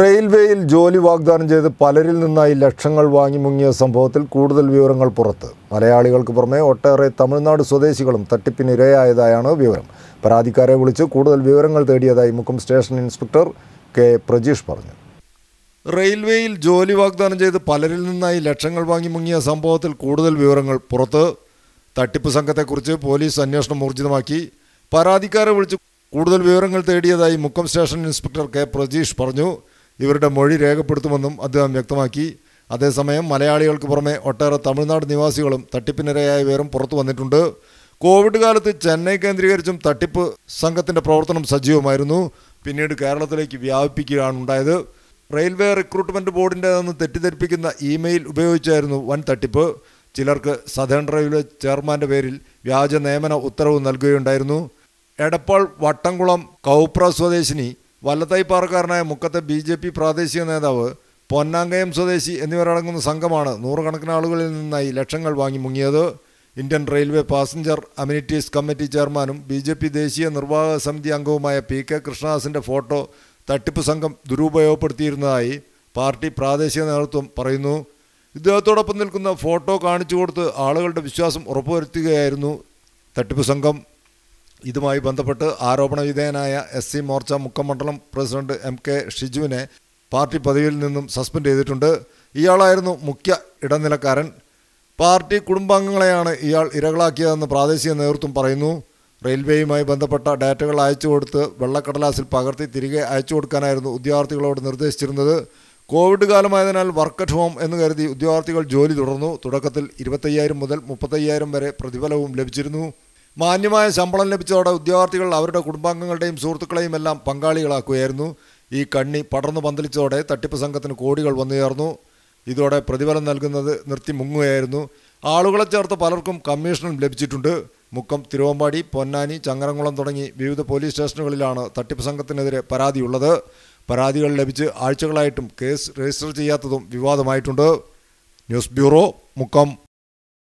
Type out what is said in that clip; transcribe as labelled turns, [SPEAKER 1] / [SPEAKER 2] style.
[SPEAKER 1] റെയിൽവേയിൽ ജോലി വാഗ്ദാനം ചെയ്ത് പലരിൽ നിന്നായി ലക്ഷങ്ങൾ വാങ്ങി മുങ്ങിയ സംഭവത്തിൽ കൂടുതൽ വിവരങ്ങൾ പുറത്ത് മലയാളികൾക്ക് പുറമെ ഒട്ടേറെ തമിഴ്നാട് സ്വദേശികളും തട്ടിപ്പിനിരയായതായാണ് വിവരം പരാതിക്കാരെ വിളിച്ച് കൂടുതൽ വിവരങ്ങൾ തേടിയതായി Mukkam station inspector K Prajeesh പറഞ്ഞു റെയിൽവേയിൽ ജോലി വാഗ്ദാനം ചെയ്ത് പലരിൽ നിന്നായി ലക്ഷങ്ങൾ വാങ്ങി മുങ്ങിയ സംഭവത്തിൽ കൂടുതൽ വിവരങ്ങൾ പുറത്ത് തട്ടിപ്പ് സംഘത്തെക്കുറിച്ച് പോലീസ് അന്വേഷണം ഊർജിതമാക്കി പരാതിക്കാരെ വിളിച്ച് കൂടുതൽ വിവരങ്ങൾ തേടിയതായി Mukkam station inspector K Prajeesh പറഞ്ഞു ഇവരുടെ മൊഴി രേഖപ്പെടുത്തുമെന്നും അദ്ദേഹം വ്യക്തമാക്കി അതേസമയം മലയാളികൾക്ക് പുറമെ ഒട്ടേറെ തമിഴ്നാട് നിവാസികളും തട്ടിപ്പിനിരയായ തട്ടിപ്പിനിരയായവരും പുറത്തു വന്നിട്ടുണ്ട് കോവിഡ് കാലത്ത് ചെന്നൈ കേന്ദ്രീകരിച്ചും തട്ടിപ്പ് സംഘത്തിൻ്റെ പ്രവർത്തനം സജീവമായിരുന്നു പിന്നീട് കേരളത്തിലേക്ക് വ്യാപിപ്പിക്കുകയാണ് ഉണ്ടായത് റെയിൽവേ റിക്രൂട്ട്മെൻറ്റ് ബോർഡിൻ്റേതെന്ന് തെറ്റിദ്ധരിപ്പിക്കുന്ന ഇമെയിൽ ഉപയോഗിച്ചായിരുന്നു വൻ തട്ടിപ്പ് ചിലർക്ക് സദേൺ റെയിൽവേ ചെയർമാൻ്റെ പേരിൽ വ്യാജ നിയമന ഉത്തരവ് നൽകുകയുണ്ടായിരുന്നു എടപ്പാൾ വട്ടംകുളം കൗപ്ര സ്വദേശിനി വലത്തൈപ്പാറക്കാരനായ മുക്കത്തെ ബി ജെ പി പ്രാദേശിക നേതാവ് പൊന്നാങ്കയം സ്വദേശി എന്നിവരടങ്ങുന്ന സംഘമാണ് നൂറുകണക്കിന് ആളുകളിൽ നിന്നായി ലക്ഷങ്ങൾ വാങ്ങി മുങ്ങിയത് Indian railway passenger amenities committee ചെയർമാനും ബി ജെ പി ദേശീയ നിർവാഹക സമിതി അംഗവുമായ പി കെ കൃഷ്ണദാസിൻ്റെ ഫോട്ടോ തട്ടിപ്പ് സംഘം ദുരുപയോഗപ്പെടുത്തിയിരുന്നതായി പാർട്ടി പ്രാദേശിക നേതൃത്വം പറയുന്നു ഇദ്ദേഹത്തോടൊപ്പം നിൽക്കുന്ന ഫോട്ടോ കാണിച്ചു കൊടുത്ത് ആളുകളുടെ വിശ്വാസം ഉറപ്പുവരുത്തുകയായിരുന്നു തട്ടിപ്പ് സംഘം ഇതുമായി ബന്ധപ്പെട്ട് ആരോപണ വിധേയനായ എസ് സി മോർച്ച മുക്കമണ്ഡലം പ്രസിഡന്റ് എം കെ ഷിജുവിനെ പാർട്ടി പദവിയിൽ നിന്നും സസ്പെൻഡ് ചെയ്തിട്ടുണ്ട് ഇയാളായിരുന്നു മുഖ്യ ഇടനിലക്കാരൻ പാർട്ടി കുടുംബാംഗങ്ങളെയാണ് ഇയാൾ ഇരകളാക്കിയതെന്ന് പ്രാദേശിക നേതൃത്വം പറയുന്നു റെയിൽവേയുമായി ബന്ധപ്പെട്ട ഡാറ്റകൾ അയച്ചു കൊടുത്ത് വെള്ളക്കടലാസിൽ പകർത്തി തിരികെ അയച്ചു കൊടുക്കാനായിരുന്നു ഉദ്യോഗാർത്ഥികളോട് നിർദ്ദേശിച്ചിരുന്നത് കോവിഡ് കാലമായതിനാൽ വർക്ക് അറ്റ് ഹോം എന്ന് കരുതി ഉദ്യോഗാർത്ഥികൾ ജോലി തുടർന്നു തുടക്കത്തിൽ ഇരുപത്തയ്യായിരം മുതൽ മുപ്പത്തയ്യായിരം വരെ പ്രതിഫലവും ലഭിച്ചിരുന്നു മാന്യമായ ശമ്പളം ലഭിച്ചതോടെ ഉദ്യോഗാർത്ഥികൾ അവരുടെ കുടുംബാംഗങ്ങളുടെയും സുഹൃത്തുക്കളെയും എല്ലാം പങ്കാളികളാക്കുകയായിരുന്നു ഈ കണ്ണി പടർന്നു പന്തലിച്ചതോടെ തട്ടിപ്പ് സംഘത്തിന് കോടികൾ വന്നുചേർന്നു ഇതോടെ പ്രതിഫലം നൽകുന്നത് നിർത്തി മുങ്ങുകയായിരുന്നു ആളുകളെ ചേർത്ത് പലർക്കും കമ്മീഷനും ലഭിച്ചിട്ടുണ്ട് മുക്കം തിരുവമ്പാടി പൊന്നാനി ചങ്ങരംകുളം തുടങ്ങി വിവിധ പോലീസ് സ്റ്റേഷനുകളിലാണ് തട്ടിപ്പ് സംഘത്തിനെതിരെ പരാതിയുള്ളത് പരാതികൾ ലഭിച്ച് ആഴ്ചകളായിട്ടും കേസ് രജിസ്റ്റർ ചെയ്യാത്തതും വിവാദമായിട്ടുണ്ട് ന്യൂസ് ബ്യൂറോ മുക്കം